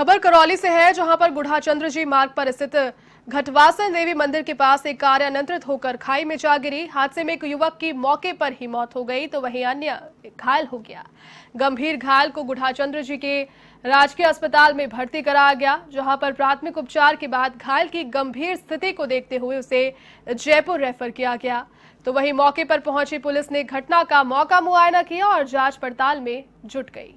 खबर करौली से है जहां पर चंद्र जी मार्ग पर स्थित घटवासन देवी मंदिर के पास एक कार अनियंत्रित होकर खाई में जा गिरी हादसे में एक युवक की मौके पर ही मौत हो गई तो वहीं अन्य घायल हो गया गंभीर घायल को गुढ़ाचंद्र जी के राजकीय अस्पताल में भर्ती कराया गया जहां पर प्राथमिक उपचार के बाद घायल की गंभीर स्थिति को देखते हुए उसे जयपुर रेफर किया गया तो वही मौके पर पहुंची पुलिस ने घटना का मौका मुआयना किया और जांच पड़ताल में जुट गई